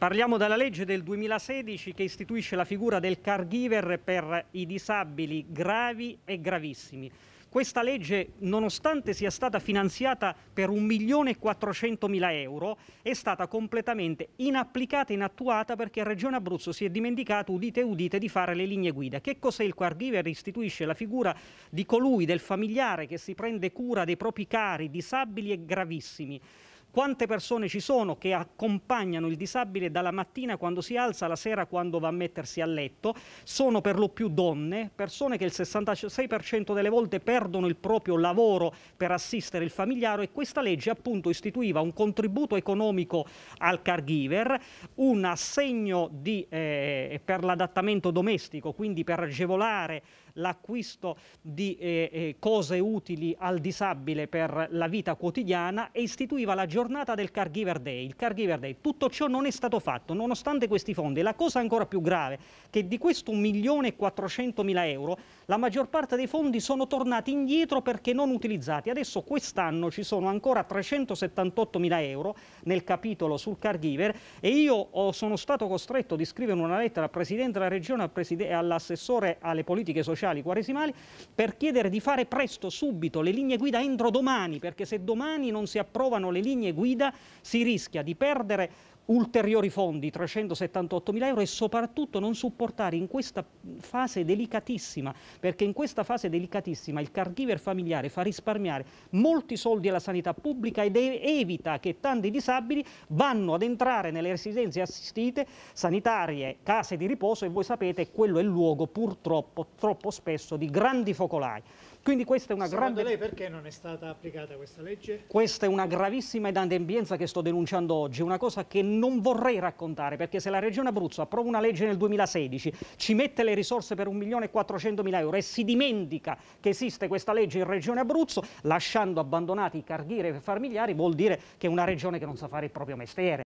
Parliamo della legge del 2016 che istituisce la figura del caregiver per i disabili gravi e gravissimi. Questa legge, nonostante sia stata finanziata per 1.400.000 euro, è stata completamente inapplicata e inattuata perché Regione Abruzzo si è dimenticato, udite e udite, di fare le linee guida. Che cos'è il caregiver? Istituisce la figura di colui, del familiare che si prende cura dei propri cari, disabili e gravissimi quante persone ci sono che accompagnano il disabile dalla mattina quando si alza, alla sera quando va a mettersi a letto, sono per lo più donne, persone che il 66% delle volte perdono il proprio lavoro per assistere il familiare e questa legge appunto istituiva un contributo economico al caregiver, un assegno di, eh, per l'adattamento domestico, quindi per agevolare l'acquisto di eh, eh, cose utili al disabile per la vita quotidiana e istituiva la giornata del Cargiver Day, il Caregiver Day. Tutto ciò non è stato fatto, nonostante questi fondi. La cosa ancora più grave è che di questo 1.400.000 euro la maggior parte dei fondi sono tornati indietro perché non utilizzati. Adesso quest'anno ci sono ancora 378.000 euro nel capitolo sul Cargiver e io oh, sono stato costretto di scrivere una lettera al Presidente della Regione, e all'assessore alle politiche sociali sociali quaresimali per chiedere di fare presto, subito, le linee guida entro domani, perché se domani non si approvano le linee guida si rischia di perdere ulteriori fondi, 378 mila euro e soprattutto non supportare in questa fase delicatissima, perché in questa fase delicatissima il caregiver familiare fa risparmiare molti soldi alla sanità pubblica ed evita che tanti disabili vanno ad entrare nelle residenze assistite sanitarie, case di riposo e voi sapete quello è il luogo purtroppo troppo troppo spesso di grandi focolai. Quindi questa è una Secondo grande... lei perché non è stata applicata questa legge? Questa è una gravissima inadempienza che sto denunciando oggi, una cosa che non vorrei raccontare, perché se la Regione Abruzzo approva una legge nel 2016, ci mette le risorse per 1.400.000 euro e si dimentica che esiste questa legge in Regione Abruzzo, lasciando abbandonati i carghieri e i farmigliari, vuol dire che è una regione che non sa fare il proprio mestiere.